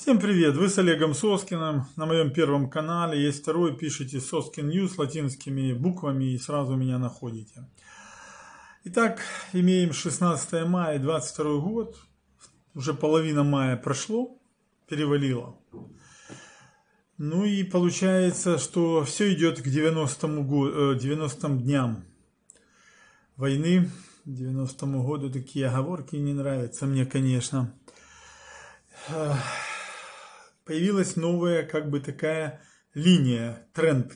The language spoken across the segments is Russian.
Всем привет! Вы с Олегом Соскиным на моем первом канале. Есть второй, пишите Соскин Ньюс латинскими буквами и сразу меня находите. Итак, имеем 16 мая 22 год. Уже половина мая прошло, перевалило. Ну и получается, что все идет к 90, год, 90 дням войны. 90 году такие оговорки не нравятся мне, конечно появилась новая как бы такая линия, тренд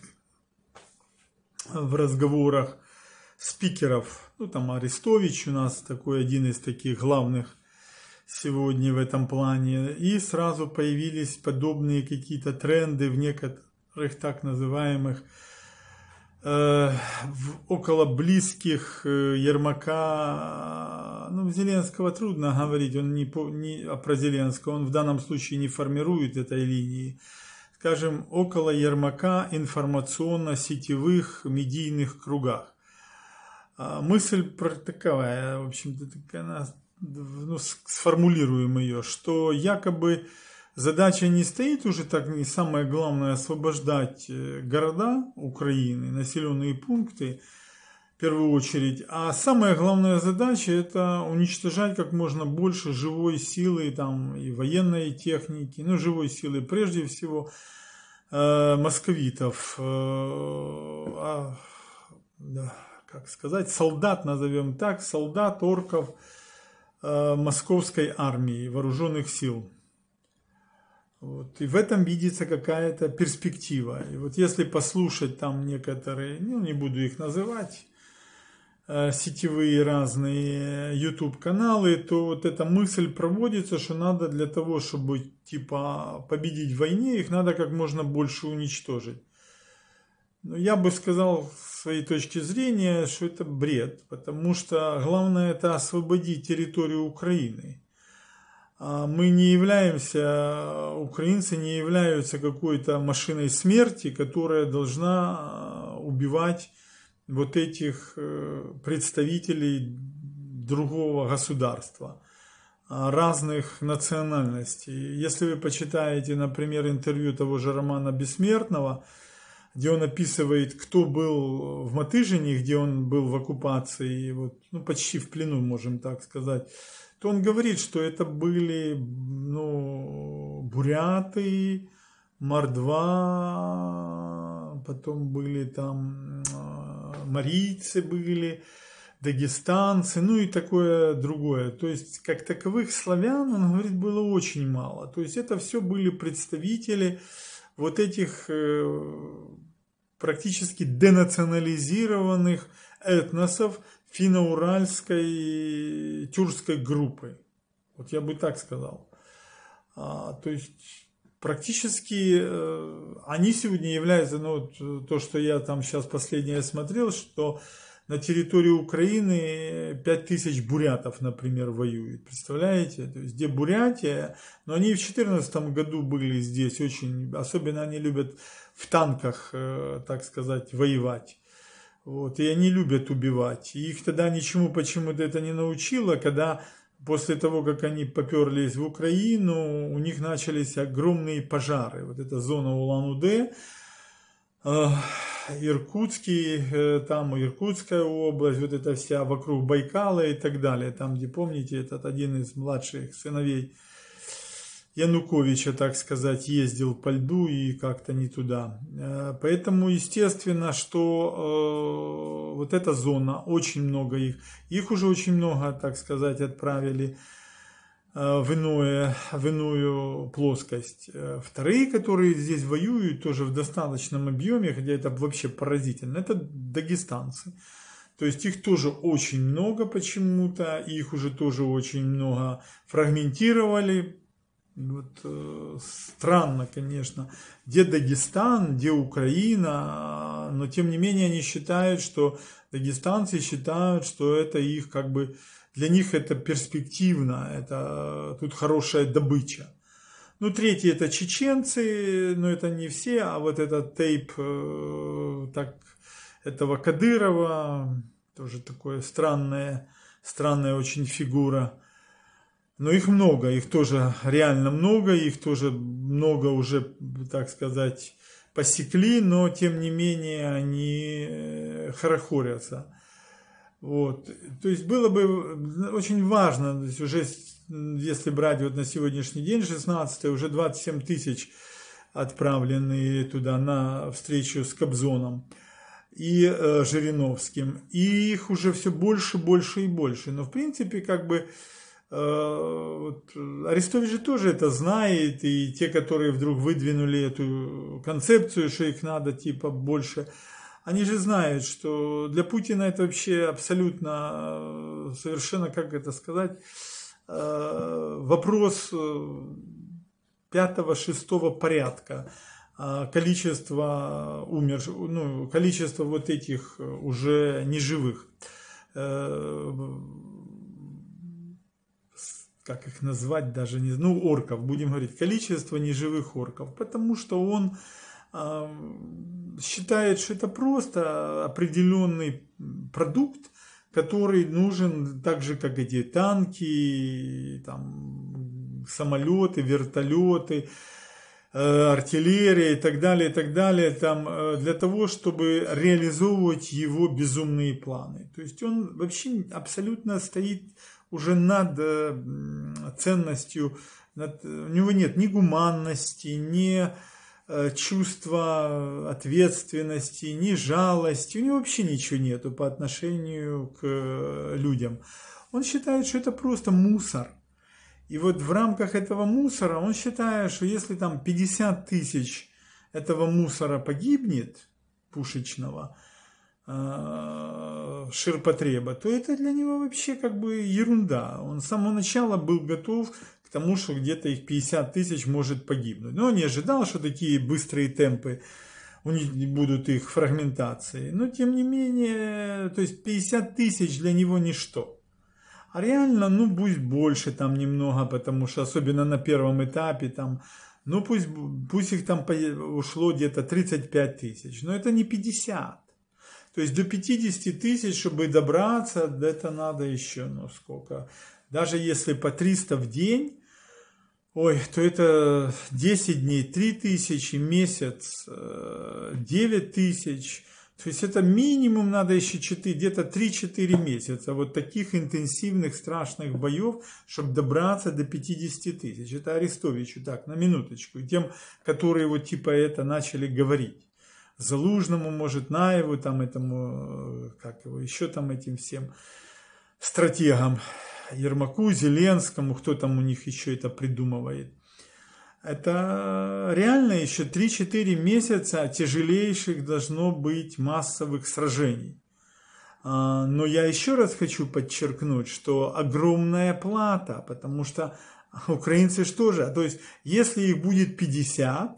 в разговорах спикеров. Ну там Арестович у нас такой один из таких главных сегодня в этом плане. И сразу появились подобные какие-то тренды в некоторых так называемых э, в около близких э, Ермака ну, Зеленского трудно говорить, он не, не а про Зеленского, он в данном случае не формирует этой линии. Скажем, около Ермака информационно-сетевых медийных кругах. А, мысль таковая, в общем-то, такая, ну, сформулируем ее, что якобы задача не стоит уже так, не самое главное, освобождать э, города Украины, населенные пункты, первую очередь. А самая главная задача это уничтожать как можно больше живой силы там, и военной техники, ну живой силы прежде всего э, московитов, э, а, да, как сказать, солдат назовем так, солдат, орков э, московской армии, вооруженных сил. Вот. И в этом видится какая-то перспектива. И вот если послушать там некоторые, ну не буду их называть, Э, сетевые разные YouTube каналы, то вот эта мысль проводится, что надо для того, чтобы типа победить в войне, их надо как можно больше уничтожить. Но ну, я бы сказал с своей точки зрения, что это бред, потому что главное это освободить территорию Украины. А мы не являемся, украинцы не являются какой-то машиной смерти, которая должна э, убивать вот этих э, представителей другого государства, а, разных национальностей. Если вы почитаете, например, интервью того же Романа Бессмертного, где он описывает, кто был в Матыжине, где он был в оккупации, вот, ну, почти в плену, можем так сказать, то он говорит, что это были ну, буряты, мордва, потом были там марийцы были, дагестанцы, ну и такое другое. То есть, как таковых славян, он говорит, было очень мало. То есть, это все были представители вот этих э, практически денационализированных этносов финно-уральской тюркской группы. Вот я бы так сказал. А, то есть практически э, они сегодня являются, ну, э, то, что я там сейчас последнее смотрел, что на территории Украины 5000 бурятов, например, воюет. Представляете? То есть где Бурятия, но они в 2014 году были здесь очень, особенно они любят в танках, э, так сказать, воевать. Вот, и они любят убивать. И их тогда ничему почему-то это не научило, когда после того, как они поперлись в Украину, у них начались огромные пожары. Вот эта зона Улан-Удэ, э, Иркутский, э, там Иркутская область, вот эта вся вокруг Байкала и так далее. Там, где, помните, этот один из младших сыновей Януковича, так сказать, ездил по льду и как-то не туда. Э, поэтому, естественно, что э, вот эта зона, очень много их, их уже очень много, так сказать, отправили э, в, иное, в иную плоскость. Э, вторые, которые здесь воюют, тоже в достаточном объеме, хотя это вообще поразительно, это дагестанцы. То есть их тоже очень много почему-то, их уже тоже очень много фрагментировали, ну, вот э, странно, конечно, где Дагестан, где Украина, но тем не менее они считают, что дагестанцы считают, что это их как бы, для них это перспективно, это э, тут хорошая добыча. Ну, третий это чеченцы, но это не все, а вот этот тейп э, так, этого Кадырова, тоже такое странное, странная очень фигура – но их много, их тоже реально много, их тоже много уже, так сказать, посекли, но тем не менее они э, хорохорятся. Вот. То есть было бы э, очень важно, то есть уже если брать вот на сегодняшний день, 16 уже 27 тысяч отправлены туда на встречу с Кобзоном и э, Жириновским. И их уже все больше, больше и больше. Но в принципе как бы Э, вот, Арестович же тоже это знает, и те, которые вдруг выдвинули эту концепцию, что их надо типа больше, они же знают, что для Путина это вообще абсолютно, э, совершенно, как это сказать, э, вопрос пятого-шестого порядка а количество умерших, ну, количество вот этих уже неживых как их назвать даже, не, ну, орков, будем говорить, количество неживых орков, потому что он э, считает, что это просто определенный продукт, который нужен так же, как эти танки, там, самолеты, вертолеты, э, артиллерия и так далее, и так далее, там, э, для того, чтобы реализовывать его безумные планы. То есть он вообще абсолютно стоит уже над ценностью, над, у него нет ни гуманности, ни э, чувства ответственности, ни жалости, у него вообще ничего нету по отношению к э, людям. Он считает, что это просто мусор. И вот в рамках этого мусора он считает, что если там 50 тысяч этого мусора погибнет, пушечного, а, ширпотреба, то это для него вообще как бы ерунда. Он с самого начала был готов к тому, что где-то их 50 тысяч может погибнуть. Но он не ожидал, что такие быстрые темпы у них будут их фрагментации. Но тем не менее, то есть 50 тысяч для него ничто. А реально, ну пусть больше там немного, потому что особенно на первом этапе там, ну пусть, пусть их там ушло где-то 35 тысяч, но это не 50. То есть до 50 тысяч, чтобы добраться, это надо еще, ну сколько, даже если по 300 в день, ой, то это 10 дней 3 тысячи, месяц 9 э, тысяч, то есть это минимум надо еще 4, где-то 3-4 месяца вот таких интенсивных страшных боев, чтобы добраться до 50 тысяч. Это Арестовичу так, на минуточку, тем, которые вот типа это начали говорить. Залужному, может, Наеву, там этому, э, как его, еще там этим всем стратегам, Ермаку, Зеленскому, кто там у них еще это придумывает. Это реально еще 3-4 месяца тяжелейших должно быть массовых сражений. А, но я еще раз хочу подчеркнуть, что огромная плата, потому что украинцы что же, а то есть если их будет 50,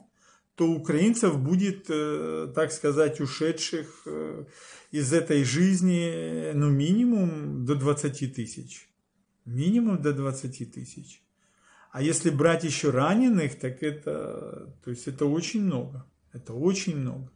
то украинцев будет, э, так сказать, ушедших э, из этой жизни, э, ну, минимум до 20 тысяч. Минимум до 20 тысяч. А если брать еще раненых, так это, то есть это очень много. Это очень много.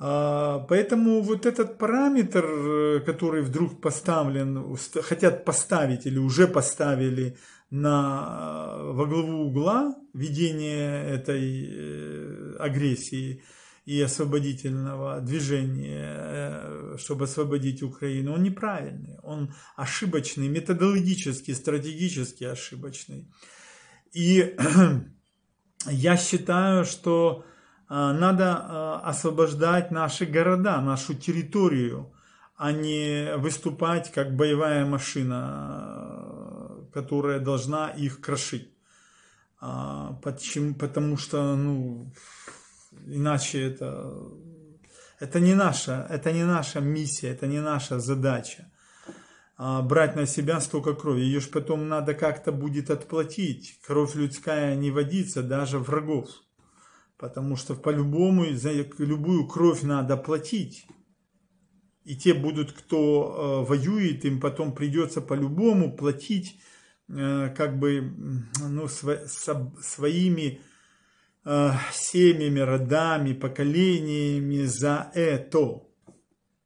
А, поэтому вот этот параметр, который вдруг поставлен, хотят поставить или уже поставили на, э, во главу угла ведение этой э, агрессии и освободительного движения, э, чтобы освободить Украину, он неправильный, он ошибочный, методологически, стратегически ошибочный. И я считаю, что надо освобождать наши города, нашу территорию, а не выступать как боевая машина которая должна их крошить. А, почему? Потому что, ну, иначе это, это не наша, это не наша миссия, это не наша задача. А, брать на себя столько крови. Ее же потом надо как-то будет отплатить. Кровь людская не водится даже врагов. Потому что по-любому за любую кровь надо платить. И те будут, кто э, воюет, им потом придется по-любому платить Э, как бы ну, своими э, семьями, родами, поколениями за это.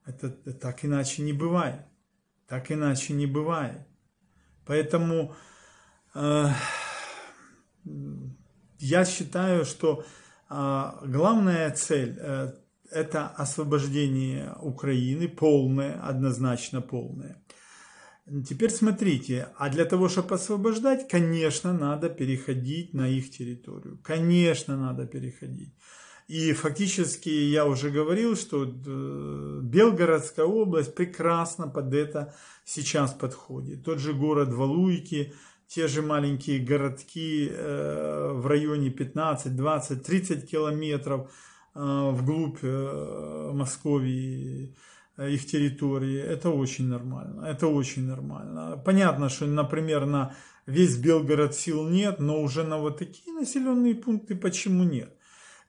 это. Э, так иначе не бывает. Так иначе не бывает. Поэтому э, я считаю, что э, главная цель э, это освобождение Украины, полное, однозначно полное. Теперь смотрите, а для того, чтобы освобождать, конечно, надо переходить на их территорию. Конечно, надо переходить. И фактически я уже говорил, что э, Белгородская область прекрасно под это сейчас подходит. Тот же город Валуйки, те же маленькие городки э, в районе 15, 20, 30 километров э, вглубь Московии Э, их территории. Это очень нормально. Это очень нормально. Понятно, что, например, на весь Белгород сил нет, но уже на вот такие населенные пункты почему нет?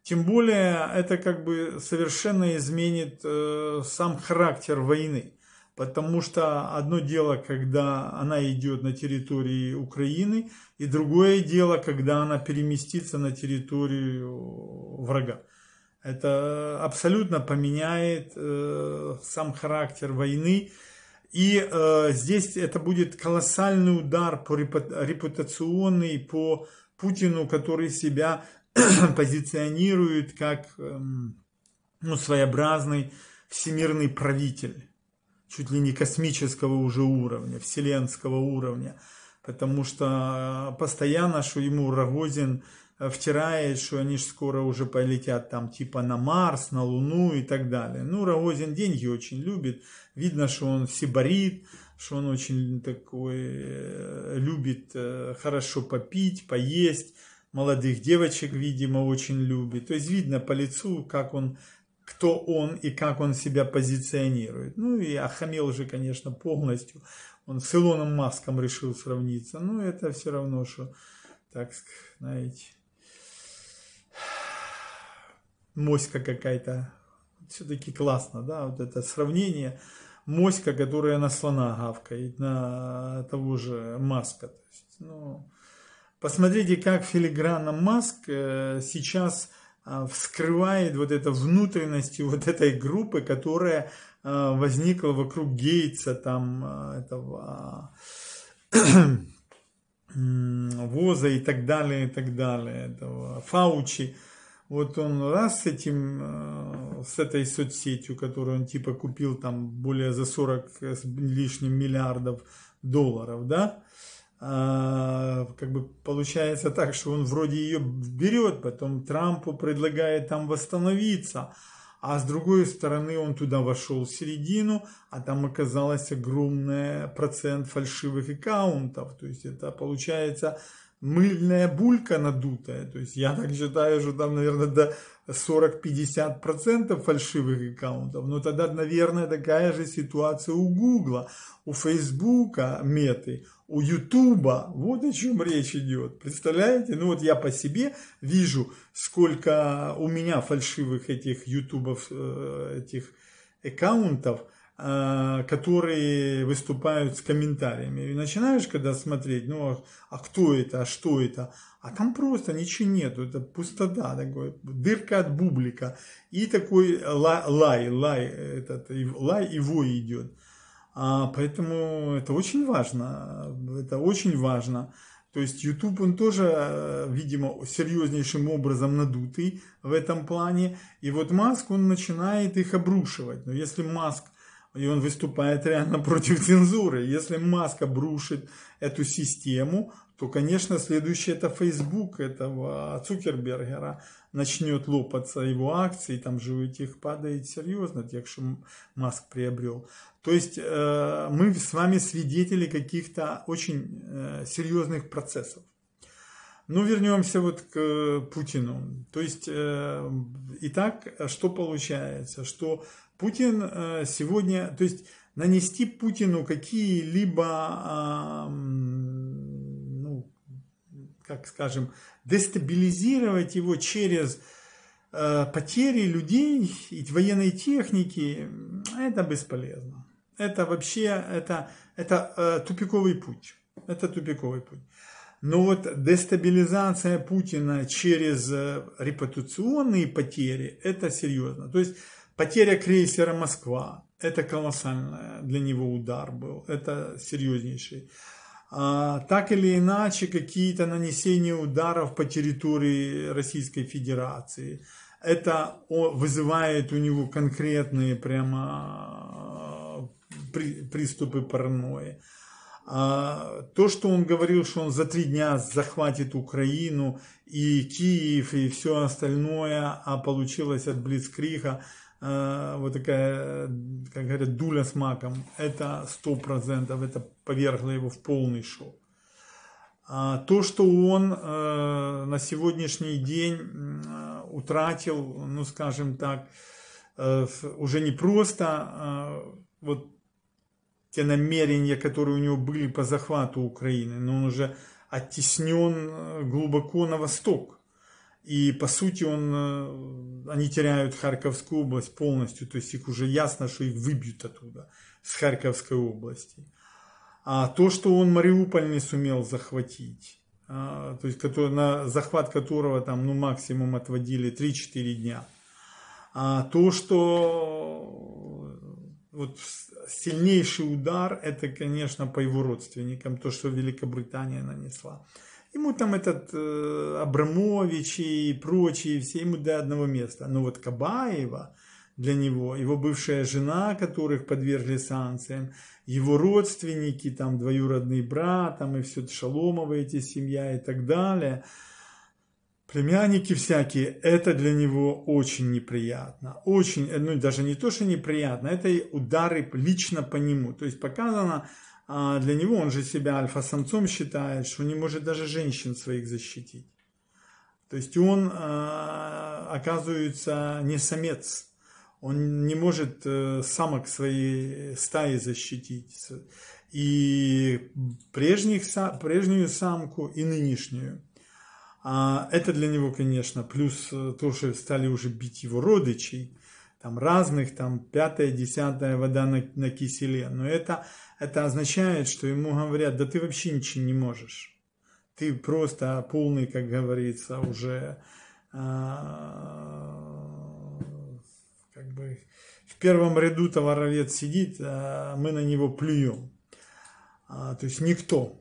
Тем более это как бы совершенно изменит э, сам характер войны. Потому что одно дело, когда она идет на территории Украины, и другое дело, когда она переместится на территорию врага. Это абсолютно поменяет э, сам характер войны. И э, здесь это будет колоссальный удар по репутационный, по Путину, который себя позиционирует как э, ну, своеобразный всемирный правитель, чуть ли не космического уже уровня, вселенского уровня. Потому что постоянно, что ему Рогозин Э, втирает, что они же скоро уже полетят там типа на Марс, на Луну и так далее. Ну, Рогозин деньги очень любит. Видно, что он сибарит, что он очень такой э, любит э, хорошо попить, поесть. Молодых девочек, видимо, очень любит. То есть видно по лицу, как он кто он и как он себя позиционирует. Ну и охамел же, конечно, полностью. Он с Илоном Маском решил сравниться. Но ну, это все равно, что, так знаете, моська какая-то. Все-таки классно, да, вот это сравнение. Моська, которая на слона гавкает, на того же Маска. То есть, ну, посмотрите, как филигранно Маск э, сейчас э, вскрывает вот это внутренности вот этой группы, которая э, возникла вокруг Гейтса, там, этого Воза и так далее, и так далее, этого Фаучи вот он раз с этим, э, с этой соцсетью, которую он типа купил там более за 40 э, с лишним миллиардов долларов, да, а, как бы получается так, что он вроде ее берет, потом Трампу предлагает там восстановиться, а с другой стороны он туда вошел в середину, а там оказалось огромный процент фальшивых аккаунтов, то есть это получается мыльная булька надутая. То есть я так считаю, что там, наверное, до 40-50% фальшивых аккаунтов. Но тогда, наверное, такая же ситуация у Гугла, у Фейсбука меты, у Ютуба. Вот о чем речь идет. Представляете? Ну вот я по себе вижу, сколько у меня фальшивых этих Ютубов, э, этих аккаунтов – Э, которые выступают с комментариями. И начинаешь, когда смотреть, ну, а кто это, а что это? А там просто ничего нету, это пустота, такой, дырка от бублика. И такой лай, лай, лай, этот, лай его идет. А, поэтому это очень важно, это очень важно. То есть YouTube, он тоже, э, видимо, серьезнейшим образом надутый в этом плане. И вот Маск, он начинает их обрушивать. Но если Маск и он выступает реально против цензуры. Если Маска брушит эту систему, то, конечно, следующее это Facebook этого Цукербергера начнет лопаться его акции, там же у этих падает серьезно, тех, что Маск приобрел. То есть э, мы с вами свидетели каких-то очень э, серьезных процессов. Ну, вернемся вот к Путину. То есть, э, итак, что получается? Что Путин э, сегодня, то есть нанести Путину какие-либо, а, ну, как скажем, дестабилизировать его через э, потери людей и военной техники, это бесполезно. Это вообще, это, это э, тупиковый путь. Это тупиковый путь. Но вот дестабилизация Путина через репутационные потери, это серьезно. То есть Потеря крейсера «Москва» – это колоссальный для него удар был, это серьезнейший. А, так или иначе, какие-то нанесения ударов по территории Российской Федерации. Это вызывает у него конкретные прямо приступы паранойи. А, то, что он говорил, что он за три дня захватит Украину и Киев и все остальное, а получилось от Блицкрига – Э, вот такая, э, как говорят, дуля с маком, это 100%, это повергло его в полный шок. А то, что он э, на сегодняшний день э, утратил, ну скажем так, э, уже не просто а, вот те намерения, которые у него были по захвату Украины, но он уже оттеснен э, глубоко на восток. И по сути он, э, они теряют Харьковскую область полностью, то есть их уже ясно, что их выбьют оттуда, с Харьковской области. А то, что он Мариуполь не сумел захватить, а, то есть который, на захват которого там ну максимум отводили 3-4 дня, а то, что э, вот сильнейший удар, это, конечно, по его родственникам, то, что Великобритания нанесла. Ему там этот э, Абрамович и прочие, все ему до одного места. Но вот Кабаева для него, его бывшая жена, которых подвергли санкциям, его родственники, там двоюродный брат, там и все Шаломова эти семья и так далее – племянники всякие, это для него очень неприятно. Очень, ну даже не то, что неприятно, это и удары лично по нему. То есть показано, а для него он же себя альфа-самцом считает, что не может даже женщин своих защитить. То есть он э, оказывается не самец, он не может э, самок своей стаи защитить. И прежних, прежнюю самку, и нынешнюю. А это для него, конечно, плюс то, что стали уже бить его родичей там разных, там пятая, десятая вода на, на киселе. Но это, это означает, что ему говорят, да ты вообще ничего не можешь. Ты просто полный, как говорится, уже а, как бы в первом ряду товаровед сидит, а мы на него плюем. А, то есть никто.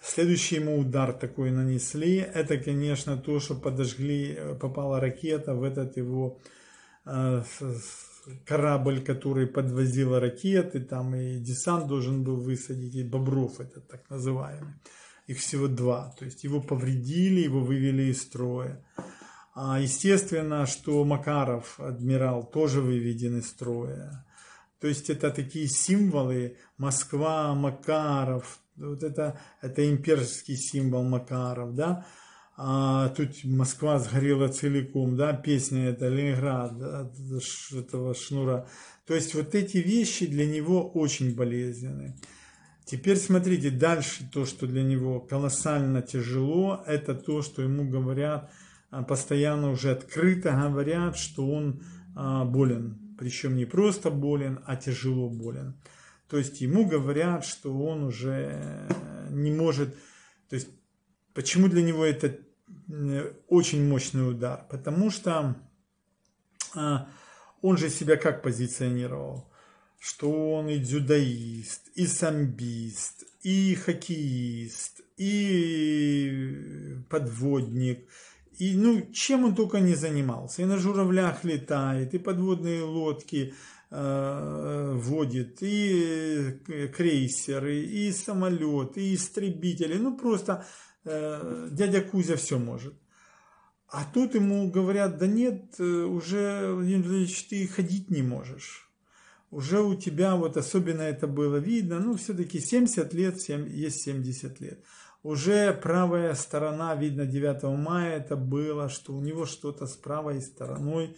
Следующий ему удар такой нанесли. Это, конечно, то, что подожгли, э, попала ракета в этот его Э, корабль, который подвозил ракеты, там и десант должен был высадить, и Бобров это так называемый. Их всего два, то есть его повредили, его вывели из строя. А естественно, что Макаров, адмирал, тоже выведен из строя. То есть это такие символы Москва, Макаров, вот это, это имперский символ Макаров, да, а тут Москва сгорела целиком, да, песня это Ленинград от этого шнура. То есть вот эти вещи для него очень болезненны. Теперь смотрите дальше то, что для него колоссально тяжело, это то, что ему говорят, а, постоянно уже открыто говорят, что он а, болен. Причем не просто болен, а тяжело болен. То есть ему говорят, что он уже э, не может, то есть Почему для него это Э, очень мощный удар, потому что э, он же себя как позиционировал? Что он и дзюдоист, и самбист, и хоккеист, и подводник, и ну чем он только не занимался. И на журавлях летает, и подводные лодки э, водит, и крейсеры, и самолеты, и истребители. Ну просто Э, дядя Кузя все может. А тут ему говорят, да нет, э, уже, Владимир ты ходить не можешь. Уже у тебя, вот особенно это было видно, ну, все-таки 70 лет, 7, есть 70 лет. Уже правая сторона, видно, 9 мая это было, что у него что-то с правой стороной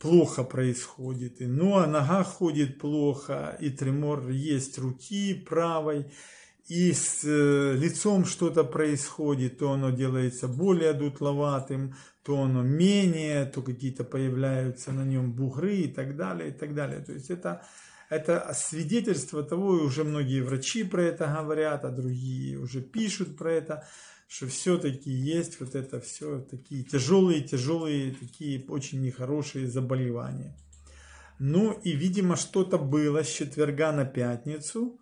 плохо происходит. И, ну, а нога ходит плохо, и тремор есть руки правой и с э, лицом что-то происходит, то оно делается более дутловатым, то оно менее, то какие-то появляются на нем бугры и так далее, и так далее. То есть это, это свидетельство того, и уже многие врачи про это говорят, а другие уже пишут про это, что все-таки есть вот это все такие тяжелые, тяжелые, такие очень нехорошие заболевания. Ну и, видимо, что-то было с четверга на пятницу –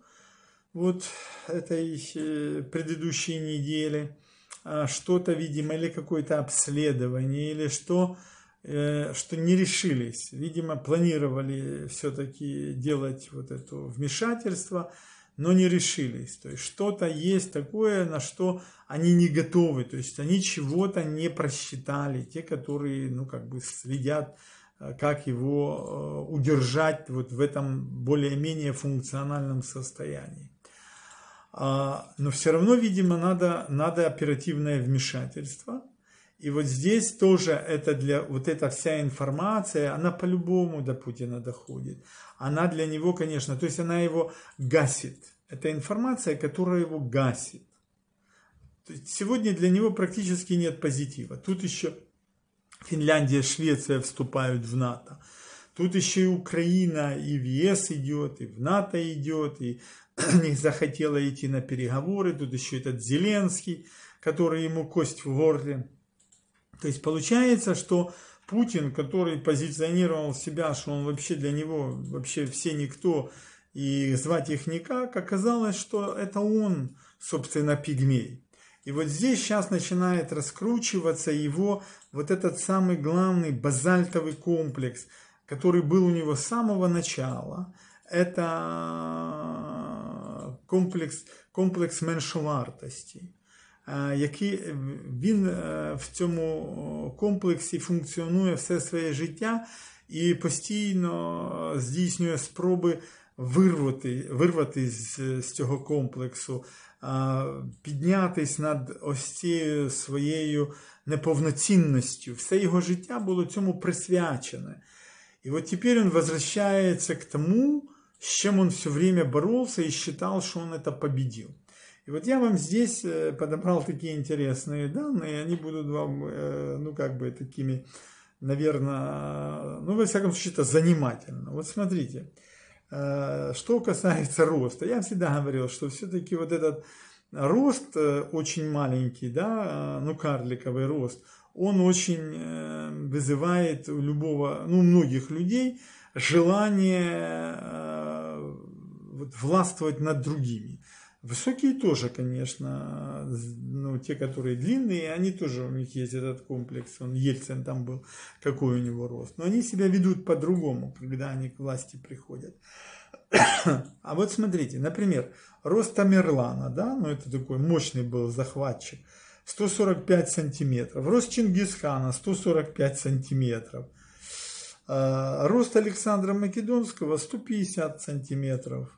вот этой э, предыдущей недели, а, что-то, видимо, или какое-то обследование, или что, э, что не решились. Видимо, планировали все-таки делать вот это вмешательство, но не решились. То есть что-то есть такое, на что они не готовы, то есть они чего-то не просчитали, те, которые, ну, как бы следят э, как его удержать вот в этом более-менее функциональном состоянии. А, но все равно, видимо, надо, надо оперативное вмешательство. И вот здесь тоже это для, вот эта вся информация, она по-любому до Путина доходит. Она для него, конечно, то есть она его гасит. Это информация, которая его гасит. То есть сегодня для него практически нет позитива. Тут еще Финляндия, Швеция вступают в НАТО. Тут еще и Украина, и в ЕС идет, и в НАТО идет, и не захотела идти на переговоры, тут еще этот Зеленский, который ему кость в горле. То есть получается, что Путин, который позиционировал себя, что он вообще для него вообще все никто, и звать их никак, оказалось, что это он, собственно, пигмей. И вот здесь сейчас начинает раскручиваться его вот этот самый главный базальтовый комплекс, который был у него с самого начала – это комплекс, комплекс меншовартості, який він е, в цьому комплексі функціонує все своє життя і постійно здійснює спроби вирвати, вирватися з, з цього комплексу, піднятись над ось цією своєю неповноцінністю. Все його життя було цьому присвячене. І от тепер він возвращается к тому, с чем он все время боролся и считал, что он это победил. И вот я вам здесь э, подобрал такие интересные данные, они будут вам, э, ну как бы такими, наверное, э, ну во всяком случае это занимательно. Вот смотрите, что касается роста, я всегда говорил, что все-таки вот этот рост очень маленький, да, ну карликовый рост, он очень вызывает у любого, ну многих людей, желание э, властвовать над другими. Высокие тоже, конечно, ну, те, которые длинные, они тоже, у них есть этот комплекс, он Ельцин там был, какой у него рост. Но они себя ведут по-другому, когда они к власти приходят. А вот смотрите, например, рост Тамерлана, да, ну это такой мощный был захватчик, 145 сантиметров. Рост Чингисхана 145 сантиметров – Э, рост Александра Македонского 150 сантиметров.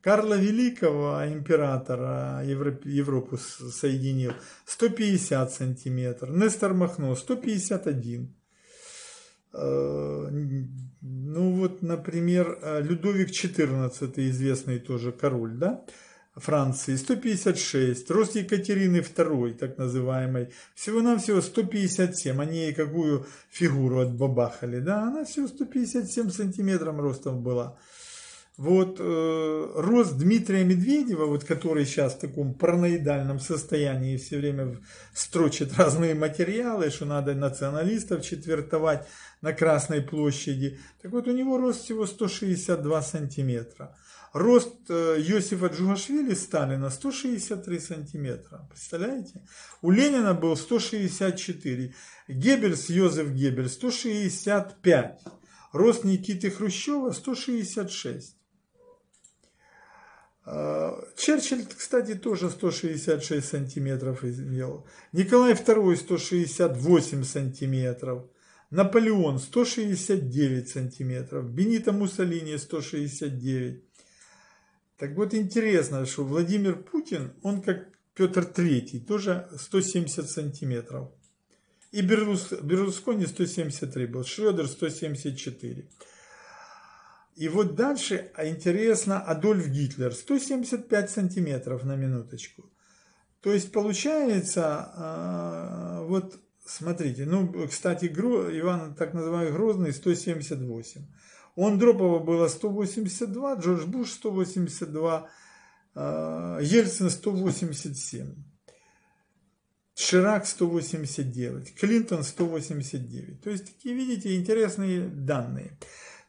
Карла Великого, императора Европу соединил, 150 сантиметров. Нестор Махно 151. Э, ну вот, например, э, Людовик XIV, известный тоже король, да, Франции 156, рост Екатерины II, так называемой, всего-навсего 157, они ей какую фигуру отбабахали, да, она всего 157 сантиметром ростом была вот э, рост Дмитрия Медведева, вот который сейчас в таком параноидальном состоянии все время строчит разные материалы, что надо националистов четвертовать на Красной площади, так вот у него рост всего 162 сантиметра. Рост э, Йосифа Джугашвили Сталина 163 сантиметра, представляете? У Ленина был 164, Геббельс, Йозеф Геббельс 165, рост Никиты Хрущева 166. А, Черчилль, кстати, тоже 166 сантиметров имел. Николай II 168 сантиметров. Наполеон 169 сантиметров. Бенито Муссолини 169. Так вот интересно, что Владимир Путин, он как Петр III, тоже 170 сантиметров. И Берлускони 173 был, Шредер 174. И вот дальше а интересно Адольф Гитлер, 175 сантиметров на минуточку. То есть получается, а, вот смотрите, ну, кстати, Иван так называемый Грозный 178. Он Дропова было 182, Джордж Буш 182, а, Ельцин 187, Ширак 189, Клинтон 189. То есть такие, видите, интересные данные.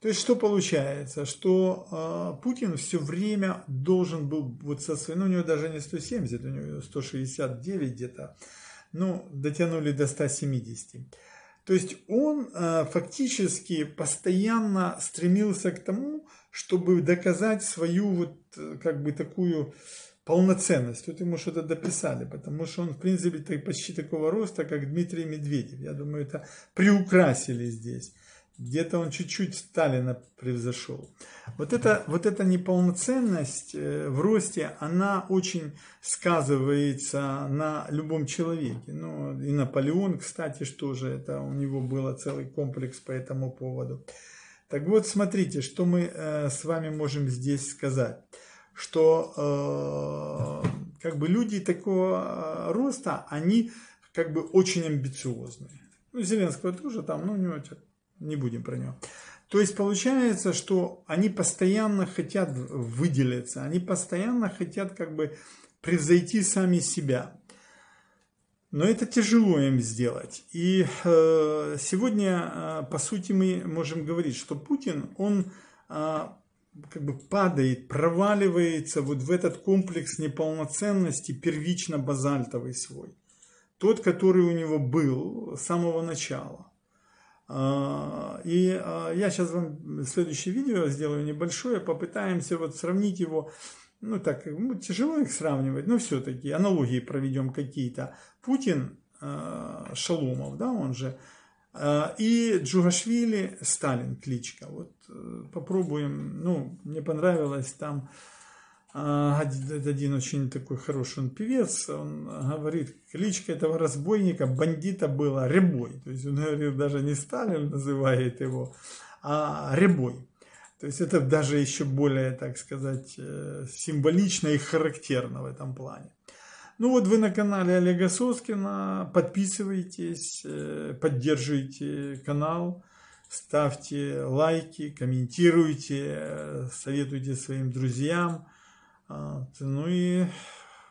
То есть что получается, что э, Путин все время должен был вот со своей, ну у него даже не 170, у него 169 где-то, ну дотянули до 170. То есть он э, фактически постоянно стремился к тому, чтобы доказать свою вот как бы такую полноценность. Тут ему что-то дописали, потому что он, в принципе, так, почти такого роста, как Дмитрий Медведев. Я думаю, это приукрасили здесь где-то он чуть-чуть Сталина превзошел. Вот эта, вот эта неполноценность э, в росте, она очень сказывается на любом человеке. Ну, и Наполеон, кстати, что же это, у него был целый комплекс по этому поводу. Так вот, смотрите, что мы э, с вами можем здесь сказать. Что э, как бы люди такого э, роста, они как бы очень амбициозные. Ну, Зеленского тоже там, ну, у него не будем про него. То есть получается, что они постоянно хотят выделиться, они постоянно хотят как бы превзойти сами себя. Но это тяжело им сделать. И э, сегодня, э, по сути, мы можем говорить, что Путин, он э, как бы падает, проваливается вот в этот комплекс неполноценности первично-базальтовый свой. Тот, который у него был с самого начала. А, и а, я сейчас вам следующее видео сделаю небольшое, попытаемся вот сравнить его, ну так, ну, тяжело их сравнивать, но все-таки аналогии проведем какие-то. Путин, а, Шалумов, да, он же, и Джугашвили, Сталин, кличка. Вот э, попробуем, ну, мне понравилось там а, один очень такой хороший он певец, он говорит, кличка этого разбойника, бандита была Ребой. То есть он говорит, даже не Сталин называет его, а Ребой. То есть это даже еще более, так сказать, э, символично и характерно в этом плане. Ну вот вы на канале Олега Соскина, подписывайтесь, э, поддерживайте канал, ставьте лайки, комментируйте, э, советуйте своим друзьям – ну и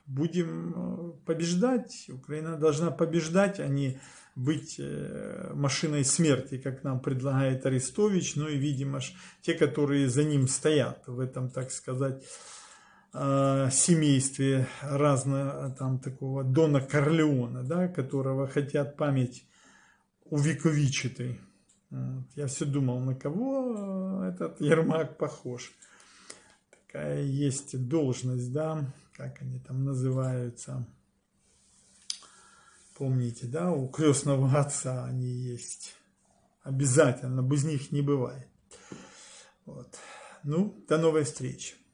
будем э, побеждать. Украина должна побеждать, а не быть э, машиной смерти, как нам предлагает Арестович, ну и, видимо, те, которые за ним стоят в этом, так сказать, э, семействе разного там такого Дона Корлеона, да, которого хотят память увековечитой. Вот. Я все думал, на кого этот Ермак похож какая есть должность, да, как они там называются. Помните, да, у крестного отца они есть. Обязательно, без них не бывает. Вот. Ну, до новой встречи.